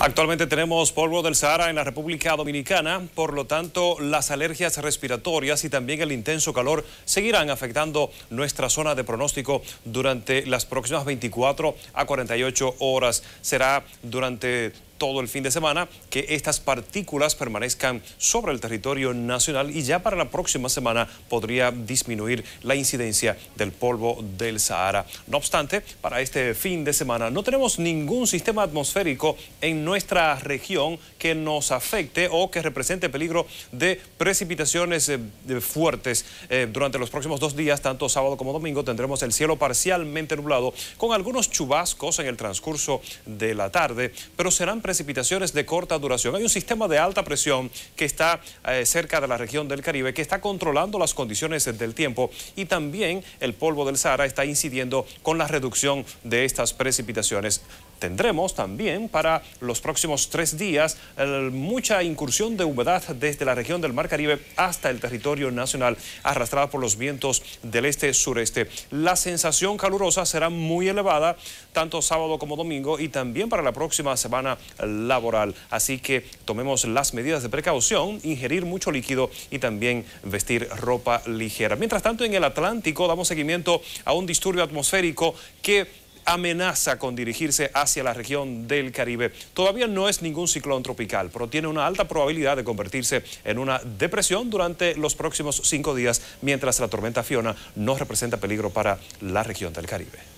Actualmente tenemos polvo del Sahara en la República Dominicana, por lo tanto las alergias respiratorias y también el intenso calor seguirán afectando nuestra zona de pronóstico durante las próximas 24 a 48 horas. Será durante todo el fin de semana, que estas partículas permanezcan sobre el territorio nacional y ya para la próxima semana podría disminuir la incidencia del polvo del Sahara. No obstante, para este fin de semana no tenemos ningún sistema atmosférico en nuestra región que nos afecte o que represente peligro de precipitaciones eh, fuertes. Eh, durante los próximos dos días, tanto sábado como domingo, tendremos el cielo parcialmente nublado con algunos chubascos en el transcurso de la tarde, pero serán precipitaciones de corta duración. Hay un sistema de alta presión que está eh, cerca de la región del Caribe que está controlando las condiciones del tiempo y también el polvo del Sahara está incidiendo con la reducción de estas precipitaciones. Tendremos también para los próximos tres días mucha incursión de humedad desde la región del Mar Caribe hasta el territorio nacional, arrastrada por los vientos del este-sureste. La sensación calurosa será muy elevada, tanto sábado como domingo, y también para la próxima semana laboral. Así que tomemos las medidas de precaución, ingerir mucho líquido y también vestir ropa ligera. Mientras tanto, en el Atlántico damos seguimiento a un disturbio atmosférico que amenaza con dirigirse hacia la región del Caribe. Todavía no es ningún ciclón tropical, pero tiene una alta probabilidad de convertirse en una depresión durante los próximos cinco días, mientras la tormenta Fiona no representa peligro para la región del Caribe.